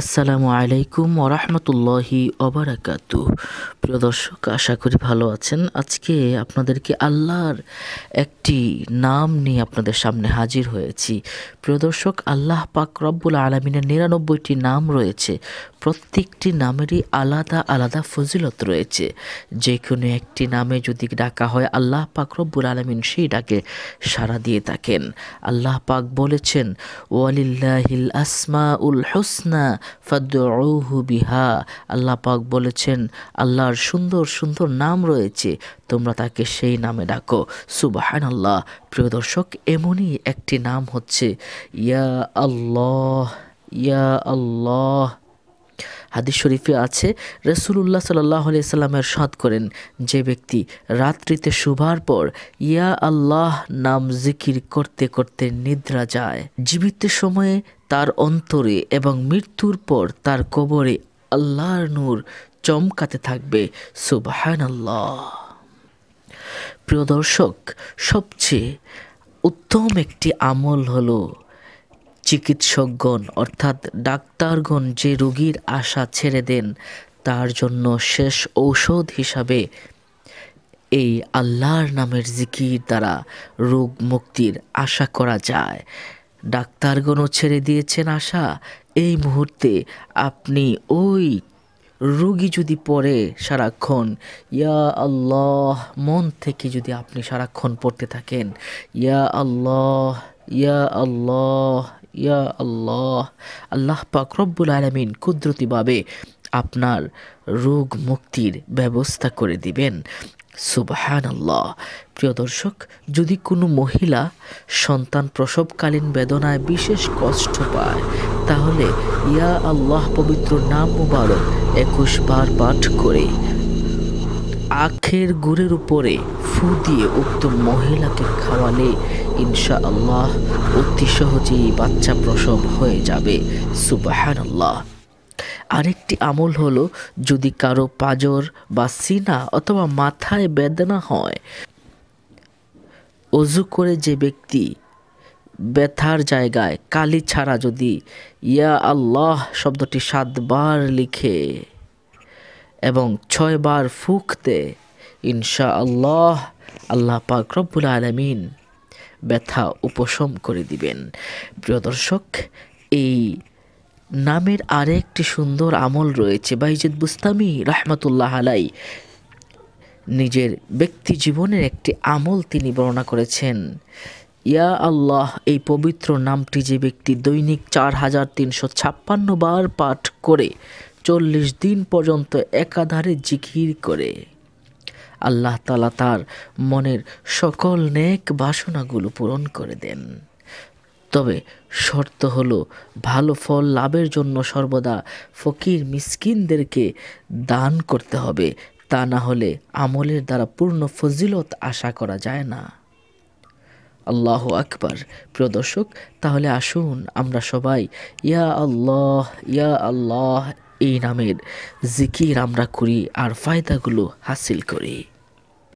আসসালামু আলাইকুম ওরহমতুল্লাহি অবরাকাতু প্রিয় দর্শক আশা করি ভালো আছেন আজকে আপনাদেরকে আল্লাহর একটি নাম নিয়ে আপনাদের সামনে হাজির হয়েছি প্রিয় দর্শক আল্লাহ পাক রব্বুল আলমিনের নিরানব্বইটি নাম রয়েছে প্রত্যেকটি নামেরই আলাদা আলাদা ফজিলত রয়েছে যে কোনো একটি নামে যদি ডাকা হয় আল্লাহ পাক রব্বুল আলমিন সেই ডাকে সাড়া দিয়ে থাকেন আল্লাহ পাক বলেছেন ওয়ালিল্লাহিল আসমা উল হোসনা ফদ্রহু বিহা আল্লাহ পাক বলেছেন আল্লাহর সুন্দর সুন্দর নাম রয়েছে তোমরা তাকে সেই নামে ডাকো সুবাহান আল্লাহ প্রিয় দর্শক এমনই একটি নাম হচ্ছে ইয়া আল্লাহ ইয়া আল্লাহ হাদিস শরীফে আছে রসুল্লাহ সাল্লাহ সাল্লামের সাদ করেন যে ব্যক্তি রাত্রিতে শুভার পর ইয়া আল্লাহ নাম জিকির করতে করতে নিদ্রা যায় জীবিত সময়ে তার অন্তরে এবং মৃত্যুর পর তার কবরে আল্লাহর নূর চমকাতে থাকবে সুবাহান আল্লাহ প্রিয় দর্শক সবচেয়ে উত্তম একটি আমল হলো চিকিৎসকগণ অর্থাৎ ডাক্তারগণ যে রোগীর আশা ছেড়ে দেন তার জন্য শেষ ঔষধ হিসাবে এই আল্লাহর নামের জিকির দ্বারা রোগ মুক্তির আশা করা যায় ডাক্তারগণও ছেড়ে দিয়েছেন আশা এই মুহূর্তে আপনি ওই রুগী যদি পড়ে সারাক্ষণ ইয়া আল্লাহ মন থেকে যদি আপনি সারাক্ষণ পড়তে থাকেন ইয়া আল্লাহ ইয়া আল্লাহ ইয়া আল্লাহ আল্লাহ পাক রব্বুল আলমিন কুদরতিভাবে আপনার রোগ মুক্তির ব্যবস্থা করে দিবেন সুবাহান আল্লাহ প্রিয় দর্শক যদি কোনো মহিলা সন্তান প্রসবকালীন বেদনায় বিশেষ কষ্ট পায় তাহলে ইয়া আল্লাহ পবিত্র নাম মুবারক একুশ বার পাঠ করে আখের গুড়ের উপরে ফু দিয়ে উক্ত মহিলাকে খাওয়ালে ইনশা আল্লাহ অতি সহজেই বাচ্চা প্রসব হয়ে যাবে সুবাহান আল্লাহ আরেকটি আমল হলো যদি কারো পাজর বা সিনা অথবা মাথায় বেদনা হয় অজু করে যে ব্যক্তি ব্যথার জায়গায় কালি ছাড়া যদি ইয়া আল্লাহ শব্দটি সাতবার লিখে এবং ছয়বার ফুক দে ইনশা আল্লাহ আল্লাহ পাক রব্বুল আলমিন ব্যথা উপশম করে দিবেন প্রিয় দর্শক এই নামের আরেকটি সুন্দর আমল রয়েছে বাইজিদ বুস্তামি রহমতুল্লাহ আলাই নিজের ব্যক্তি জীবনের একটি আমল তিনি বর্ণনা করেছেন ইয়া আল্লাহ এই পবিত্র নামটি যে ব্যক্তি দৈনিক চার হাজার তিনশো ছাপ্পান্ন বার পাঠ করে চল্লিশ দিন পর্যন্ত একাধারে জিকির করে আল্লাহ তালা তার মনের সকল নেক বাসনাগুলো পূরণ করে দেন তবে শর্ত হলো ভালো ফল লাভের জন্য সর্বদা ফকির মিসকিনদেরকে দান করতে হবে তা না হলে আমলের দ্বারা পূর্ণ ফজিলত আশা করা যায় না আল্লাহ আকবার প্রিয় দর্শক তাহলে আসুন আমরা সবাই ইয়া আল্লাহ ইয়া আল্লাহ এই নামের জিকির আমরা করি আর ফায়দাগুলো হাসিল করি